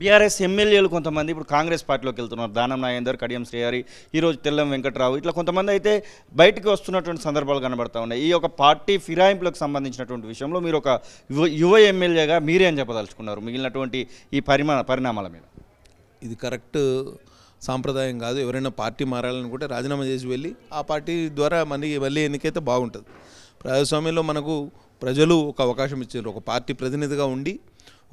BRS ఎమ్మెల్యేలు కొంతమంది ఇప్పుడు కాంగ్రెస్ పార్టీలోకి వెళ్తున్నారు దానం నాయందర్ కడియం శ్రీహరి ఈరోజు తెల్లం వెంకట్రావు ఇట్లా కొంతమంది అయితే బయటకు వస్తున్నటువంటి సందర్భాలు కనబడతా ఉన్నాయి ఈ యొక్క పార్టీ ఫిరాయింపులకు సంబంధించినటువంటి విషయంలో మీరు ఒక యువ ఎమ్మెల్యేగా మీరేం చెప్పదలుచుకున్నారు మిగిలినటువంటి ఈ పరిమాణ పరిణామాల మీద ఇది కరెక్ట్ సాంప్రదాయం కాదు ఎవరైనా పార్టీ మారాలనుకుంటే రాజీనామా చేసి వెళ్ళి ఆ పార్టీ ద్వారా మనకి మళ్ళీ ఎన్నికైతే బాగుంటుంది ప్రజాస్వామ్యంలో మనకు ప్రజలు ఒక అవకాశం ఇచ్చారు ఒక పార్టీ ప్రతినిధిగా ఉండి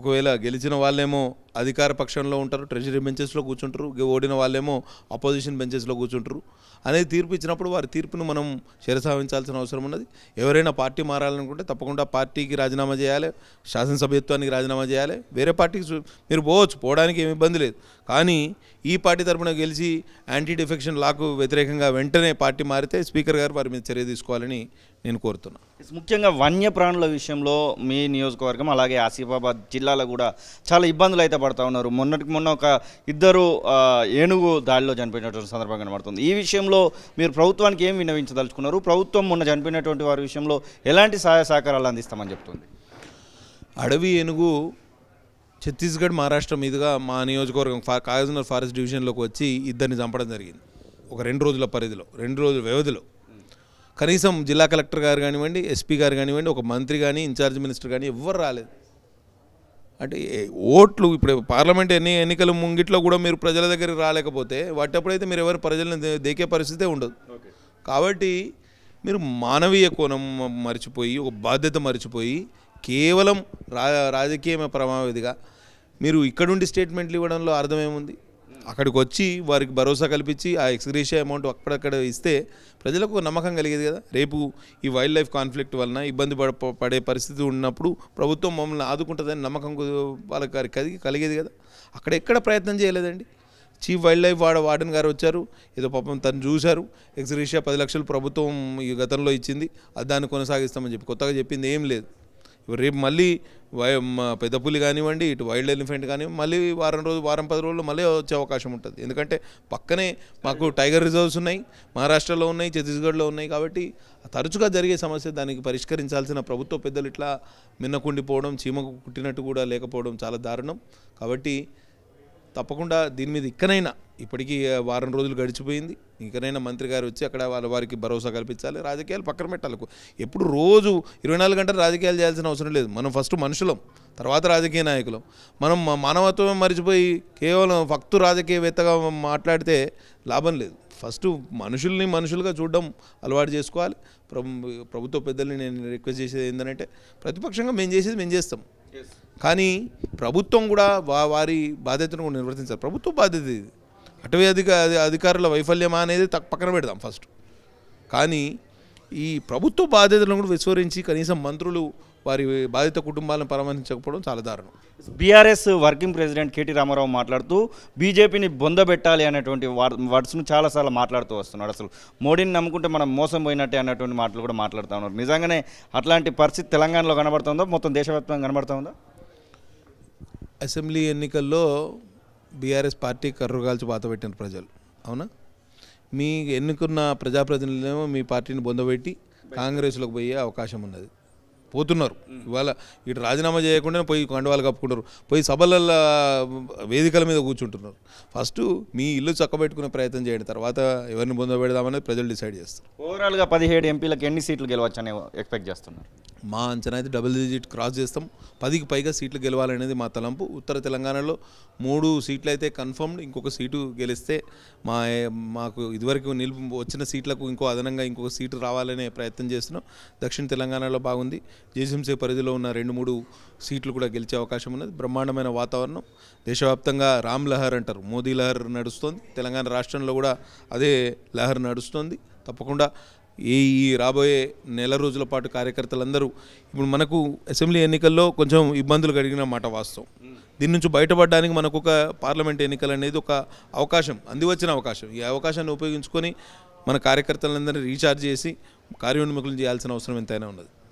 ఒకవేళ గెలిచిన వాళ్ళేమో అధికార పక్షంలో ఉంటారు ట్రెజరీ బెంచెస్లో కూర్చుంటారు ఓడిన వాళ్ళేమో అపోజిషన్ బెంచెస్లో కూర్చుంటారు అనేది తీర్పు ఇచ్చినప్పుడు వారి తీర్పును మనం శిరసావించాల్సిన అవసరం ఉన్నది ఎవరైనా పార్టీ మారాలనుకుంటే తప్పకుండా పార్టీకి రాజీనామా చేయాలి శాసనసభ్యత్వానికి రాజీనామా చేయాలి వేరే పార్టీకి మీరు పోవచ్చు పోవడానికి ఏమి ఇబ్బంది లేదు కానీ ఈ పార్టీ తరఫున గెలిచి యాంటీ డిఫెక్షన్ లాకు వ్యతిరేకంగా వెంటనే పార్టీ మారితే స్పీకర్ గారు వారి మీద చర్య తీసుకోవాలని నేను కోరుతున్నాను ముఖ్యంగా వన్యప్రాణుల విషయంలో మీ నియోజకవర్గం అలాగే ఆసిఫాబాద్ జిల్లాలో కూడా చాలా ఇబ్బందులు అయితే పడతా ఉన్నారు మొన్నటికి మొన్న ఒక ఇద్దరు ఏనుగు దాడిలో చనిపోయినటువంటి సందర్భం కనబడుతుంది ఈ విషయంలో మీరు ప్రభుత్వానికి ఏం వినవించదలుచుకున్నారు ప్రభుత్వం మొన్న చనిపోయినటువంటి వారి విషయంలో ఎలాంటి సహాయ సహకారాలు అందిస్తామని చెప్తుంది అడవి ఏనుగు ఛత్తీస్గఢ్ మహారాష్ట్ర మీదుగా మా నియోజకవర్గం ఫా కాగజ్నగర్ ఫారెస్ట్ డివిజన్లోకి వచ్చి ఇద్దరిని చంపడం జరిగింది ఒక రెండు రోజుల పరిధిలో రెండు రోజుల వ్యవధిలో కనీసం జిల్లా కలెక్టర్ గారు కానివ్వండి ఎస్పీ గారు కానివ్వండి ఒక మంత్రి కానీ ఇన్ఛార్జ్ మినిస్టర్ కానీ ఎవ్వరు రాలేదు అంటే ఓట్లు ఇప్పుడు పార్లమెంట్ ఎన్ని ఎన్నికలు ముంగిట్లో కూడా మీరు ప్రజల దగ్గరికి రాలేకపోతే వాటప్పుడైతే మీరు ఎవరు ప్రజలను దేకే పరిస్థితే ఉండదు కాబట్టి మీరు మానవీయ కోణం మర్చిపోయి ఒక బాధ్యత మర్చిపోయి కేవలం రా రాజకీయమే ప్రభావితిగా మీరు ఇక్కడుండి స్టేట్మెంట్లు ఇవ్వడంలో అర్థమేముంది అక్కడికి వచ్చి వారికి భరోసా కల్పించి ఆ ఎక్స్గ్రేషియా అమౌంట్ అక్కడక్కడ ఇస్తే ప్రజలకు నమ్మకం కలిగేది కదా రేపు ఈ వైల్డ్ లైఫ్ కాన్ఫ్లిక్ట్ వలన ఇబ్బంది పడే పరిస్థితి ఉన్నప్పుడు ప్రభుత్వం మమ్మల్ని ఆదుకుంటుందని నమ్మకం వాళ్ళకి కలిగి కలిగేది కదా అక్కడ ఎక్కడ ప్రయత్నం చేయలేదండి చీఫ్ వైల్డ్ లైఫ్ వాడ వార్డెన్ గారు వచ్చారు ఏదో పాపం తను చూశారు ఎక్స్గ్రేషియా పది లక్షలు ప్రభుత్వం ఈ గతంలో ఇచ్చింది దాన్ని కొనసాగిస్తామని చెప్పి కొత్తగా చెప్పింది ఏం లేదు రేపు మళ్ళీ పెద్ద పులి కానివ్వండి ఇటు వైల్డ్ ఎలిఫెంట్ కానీ మళ్ళీ వారం రోజు వారం పది రోజులు మళ్ళీ వచ్చే అవకాశం ఉంటుంది ఎందుకంటే పక్కనే మాకు టైగర్ రిజర్వ్స్ ఉన్నాయి మహారాష్ట్రలో ఉన్నాయి ఛత్తీస్గఢ్లో ఉన్నాయి కాబట్టి తరచుగా జరిగే సమస్య దానికి పరిష్కరించాల్సిన ప్రభుత్వ పెద్దలు ఇట్లా మిన్నకుండిపోవడం చీమకు కుట్టినట్టు కూడా లేకపోవడం చాలా దారుణం కాబట్టి తప్పకుండా దీని మీద ఇక్కనైనా ఇప్పటికీ వారం రోజులు గడిచిపోయింది ఇంకనైనా మంత్రి గారు వచ్చి అక్కడ వాళ్ళ వారికి భరోసా కల్పించాలి రాజకీయాలు పక్కన పెట్టాలకు ఎప్పుడు రోజు ఇరవై నాలుగు గంటలు రాజకీయాలు చేయాల్సిన అవసరం లేదు మనం ఫస్ట్ మనుషులం తర్వాత రాజకీయ నాయకులం మనం మానవత్వం మరిచిపోయి కేవలం ఫక్తు రాజకీయవేత్తగా మాట్లాడితే లాభం లేదు ఫస్ట్ మనుషుల్ని మనుషులుగా చూడడం అలవాటు చేసుకోవాలి ప్రభుత్వ పెద్దల్ని నేను రిక్వెస్ట్ చేసేది ఏంటంటే ప్రతిపక్షంగా మేము చేసేది మేము చేస్తాం కానీ ప్రభుత్వం కూడా వారి బాధ్యతను కూడా నిర్వర్తించాలి ప్రభుత్వ బాధ్యత ఇది అటవీ అధిక అధికారుల వైఫల్యమా అనేది పక్కన పెడదాం ఫస్ట్ కానీ ఈ ప్రభుత్వ బాధ్యతలను కూడా విస్మరించి కనీసం మంత్రులు వారి బాధిత కుటుంబాలను పరామర్శించకపోవడం చాలా దారుణం BRS working president KT Ramarao మాట్లాడుతూ బీజేపీని బొందబెట్టాలి అనేటువంటి వర్డ్స్ను చాలాసార్లు మాట్లాడుతూ వస్తున్నాడు అసలు మోడీని నమ్ముకుంటే మనం మోసం పోయినట్టే అన్నటువంటి మాటలు కూడా మాట్లాడుతూ ఉన్నారు నిజంగానే అట్లాంటి పరిస్థితి తెలంగాణలో కనబడుతుందో మొత్తం దేశవ్యాప్తంగా కనబడుతుందా అసెంబ్లీ ఎన్నికల్లో బీఆర్ఎస్ పార్టీ కర్రుగాల్చి పెట్టిన ప్రజలు అవునా మీ ఎన్నుకున్న ప్రజాప్రతినిధులేమో మీ పార్టీని బొందబెట్టి కాంగ్రెస్లోకి పోయే అవకాశం ఉన్నది పోతున్నారు ఇవాళ ఇటు రాజీనామా చేయకుండా పోయి కండవాలు కప్పుకుంటారు పోయి సభలల్లో వేదికల మీద కూర్చుంటున్నారు ఫస్ట్ మీ ఇల్లు చక్కబెట్టుకునే ప్రయత్నం చేయండి తర్వాత ఎవరిని బొందబెడదామనేది ప్రజలు డిసైడ్ చేస్తారు ఓవరాల్గా పదిహేడు ఎంపీలకు ఎన్ని సీట్లు గెలవచ్చని ఎక్స్పెక్ట్ చేస్తున్నారు మా అంచనా అయితే డబుల్ డిజిట్ క్రాస్ చేస్తాం పదికి పైగా సీట్లు గెలవాలనేది మా తలంపు ఉత్తర తెలంగాణలో మూడు సీట్లు అయితే కన్ఫర్మ్డ్ ఇంకొక సీటు గెలిస్తే మా మాకు ఇదివరకు నిలుపు వచ్చిన సీట్లకు ఇంకో అదనంగా ఇంకొక సీటు రావాలనే ప్రయత్నం చేస్తున్నాం దక్షిణ తెలంగాణలో బాగుంది జేసీఎంసీ పరిధిలో ఉన్న రెండు మూడు సీట్లు కూడా గెలిచే అవకాశం ఉన్నది బ్రహ్మాండమైన వాతావరణం దేశవ్యాప్తంగా రామ్ లహర్ అంటారు మోదీ లహర్ నడుస్తోంది తెలంగాణ రాష్ట్రంలో కూడా అదే లహర్ నడుస్తోంది తప్పకుండా ఈ రాబోయే నెల రోజుల పాటు కార్యకర్తలందరూ ఇప్పుడు మనకు అసెంబ్లీ ఎన్నికల్లో కొంచెం ఇబ్బందులు కలిగిన మాట వాస్తవం దీని నుంచి బయటపడడానికి మనకు ఒక పార్లమెంట్ ఎన్నికలు అనేది ఒక అవకాశం అందివచ్చిన అవకాశం ఈ అవకాశాన్ని ఉపయోగించుకొని మన కార్యకర్తలందరినీ రీఛార్జ్ చేసి కార్యోన్ముఖులు చేయాల్సిన అవసరం ఎంతైనా ఉన్నది